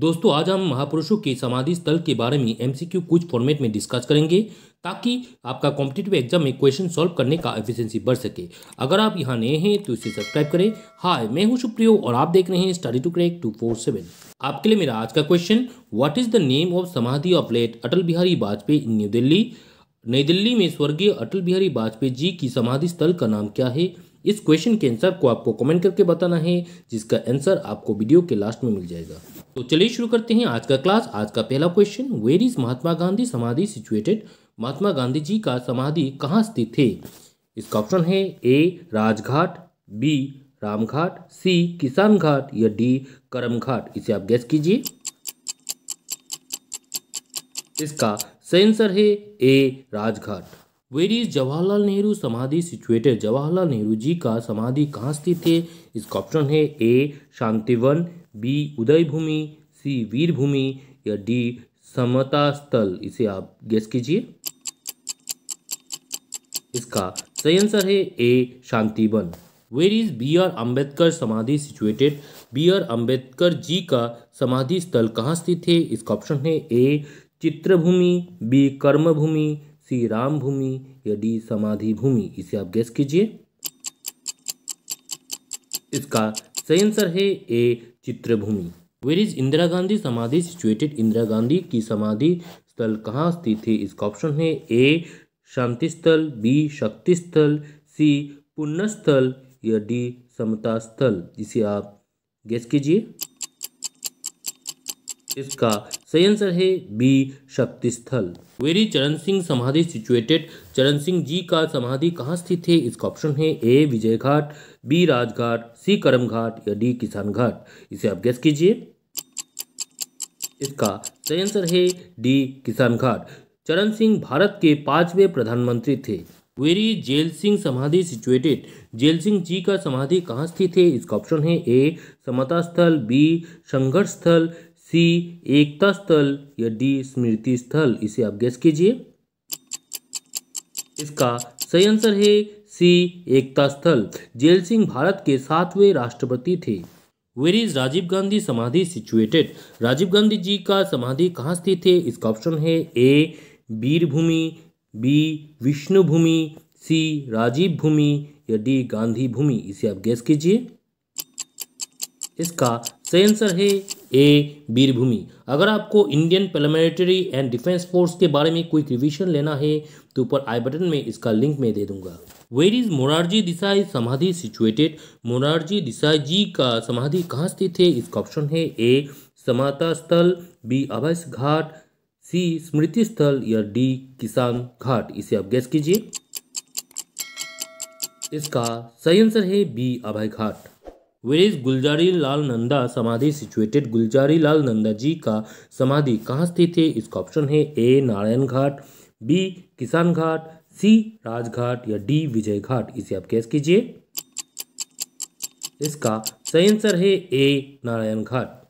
दोस्तों आज हम महापुरुषों के समाधि स्थल के बारे में एमसीक्यू कुछ फॉर्मेट में डिस्कस करेंगे ताकि आपका कॉम्पिटेटिव एग्जाम में क्वेश्चन सॉल्व करने का एफिशिएंसी बढ़ सके अगर आप यहाँ नए हैं तो इसे सब्सक्राइब करें हाय मैं हूँ सुप्रियो और आप देख रहे हैं study to crack two four seven आपके लिए मेरा आज का question what is the name of samadhi of late Atal Bihari Vajpayee in New Delhi Nai Delhi में स्वर्गीय अटल बिहारी वाजपेयी जी की समाधि स्थल का नाम क्या है इस क्वेश्चन के आंसर को आपको कमेंट करके बताना है जिसका आंसर आपको वीडियो के लास्ट में मिल जाएगा तो चलिए शुरू करते हैं आज का क्लास आज का पहला question where is Mahatma Gandhi samadhi situated महात्मा गांधी जी का समाधि कहाँ स्थित थे इसका ऑप्शन है A Rajghat B Ramghat C Kisan Ghat या डी करम घाट इसे आप गैस कीजिए इसका सेंसर है A Rajghat where is Jawaharlal Nehru samadhi situated Jawaharlal Nehru जी का समाधि कहाँ स्थित है इसका ऑप्शन है ए शांतिवन बी उदय भूमि सी वीर भूमि या डी समता स्थल इसे आप गेस कीजिए इसका सही आंसर है A Shanti Van where is B R Ambedkar samadhi situated B R Ambedkar ji का समाधि स्थल कहाँ स्थित है इसका ऑप्शन है ए चित्रभूमि बी कर्मभूमि सी राम भूमि या डी समाधि भूमि इसे आप गेस कीजिए इसका सही आंसर है A Chitrabhumi where is Indira Gandhi samadhi situated Indira Gandhi की समाधि स्थल कहाँ स्थित है इसका ऑप्शन है ए शांति स्थल बी शक्ति स्थल सी पुण्य स्थल या डी समता स्थल जिसे आप गेस कीजिए इसका सही आंसर है बी शक्ति स्थल वेरी चरण सिंह समाधि सिचुएटेड चरण सिंह जी का समाधि कहाँ स्थित है इसका ऑप्शन है ए विजय घाट बी राजघाट सी करम घाट या डी किसान घाट इसे आप गैस कीजिए इसका सही आंसर है डी किसान घाट चरण सिंह भारत के पांचवें प्रधानमंत्री थे वेरी जेल सिंह समाधि सिचुएटेड जेल सिंह जी का समाधि कहाँ स्थित है इसका ऑप्शन है ए समता स्थल बी संघर्ष स्थल सी एकता स्थल या डी स्मृति स्थल इसे आप गैस कीजिए इसका सही आंसर है सी एकता स्थल जेल सिंह भारत के सातवें राष्ट्रपति थे where is Rajiv Gandhi samadhi situated Rajiv Gandhi जी का समाधि कहाँ स्थित है इसका ऑप्शन है A Veerbhumi B Vishnu Bhumi C Rajiv Bhumi या डी गांधी भूमि इसे आप गैस कीजिए इसका सही आंसर है ए वीरभूमि अगर आपको Indian paramilitary and defence force के बारे में कोई रिविजन लेना है तो ऊपर आई बटन में इसका लिंक मैं दे दूंगा वेर इज मोरारजी दिसाई समाधि सिचुएटेड मोरारजी दिसाई जी का समाधि कहाँ स्थित है इसका ऑप्शन है ए समाता स्थल बी आवास घाट सी स्मृति स्थल या डी किसान घाट इसे आप गैस कीजिए इसका सही आंसर है B Abhay Ghat where is Gulzari Lal Nanda samadhi situated Gulzari Lal Nanda ji का समाधि कहाँ स्थित है इसका ऑप्शन है ए नारायण घाट बी किसान घाट सी राजघाट या डी विजय घाट इसे आप कैस कीजिए इसका सही आंसर है A Narayan Ghat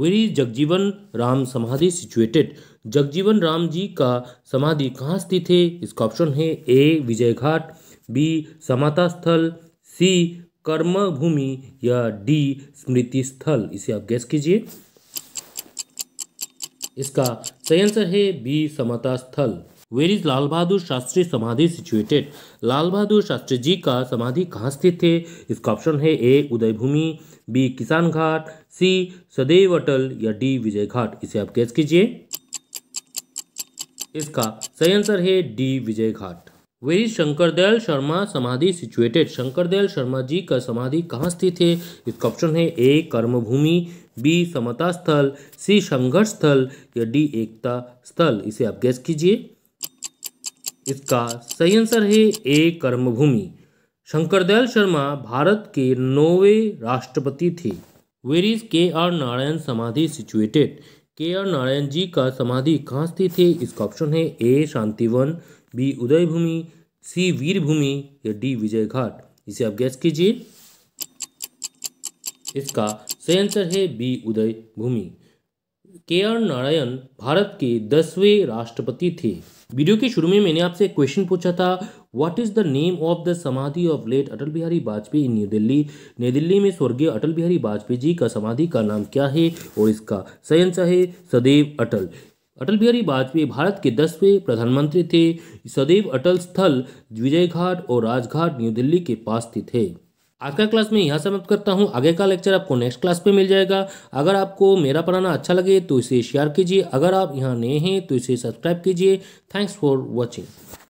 where is Jagjivan Ram samadhi situated Jagjivan Ram जी का समाधि कहाँ स्थित है इसका ऑप्शन है ए विजय घाट बी समाता स्थल सी कर्म भूमि या डी स्मृति स्थल इसे आप गैस कीजिए इसका सही आंसर है B Samta Sthal where is Lal Bahadur Shastri samadhi situated लाल बहादुर शास्त्री जी का समाधि कहाँ स्थित है इसका ऑप्शन है ए उदय भूमि बी किसान घाट सी सदैव अटल या डी विजय घाट इसे आप गैस कीजिए इसका सही आंसर है D Vijay Ghat where is Shankardayal Sharma samadhi situated Shankar Dayal Sharma ji का समाधि कहाँ स्थित है इसका ऑप्शन है ए कर्मभूमि बी समता स्थल सी संघर्ष स्थल या डी एकता स्थल इसे आप गैस कीजिए इसका सही आंसर है ए कर्मभूमि दयाल शर्मा भारत के नौवे राष्ट्रपति थे where is K R Narayan samadhi situated के आर नारायण जी का समाधि कहाँ स्थित है इसका ऑप्शन है ए शांतिवन बी उदय भूमि सी वीरभूमि या डी विजय घाट इसे आप गैस कीजिए इसका सही आंसर है बी उदय भूमि के आर नारायण भारत के दसवें राष्ट्रपति थे वीडियो के शुरू में मैंने आपसे क्वेश्चन पूछा था what is the name of the samadhi of late Atal Bihari Vajpayee New Delhi Nai Delhi में स्वर्गीय अटल बिहारी वाजपेयी जी का समाधि का नाम क्या है और इसका सही आंसर है सदैव अटल अटल बिहारी वाजपेयी भारत के दसवें प्रधानमंत्री थे सदैव अटल स्थल विजय घाट और राजघाट न्यू दिल्ली के पास स्थित है आज का क्लास में यहाँ समाप्त करता हूँ आगे का लेक्चर आपको नेक्स्ट क्लास पे मिल जाएगा अगर आपको मेरा पढ़ाना अच्छा लगे तो इसे शेयर कीजिए अगर आप यहाँ नए हैं तो इसे सब्सक्राइब कीजिए थैंक्स फॉर वॉचिंग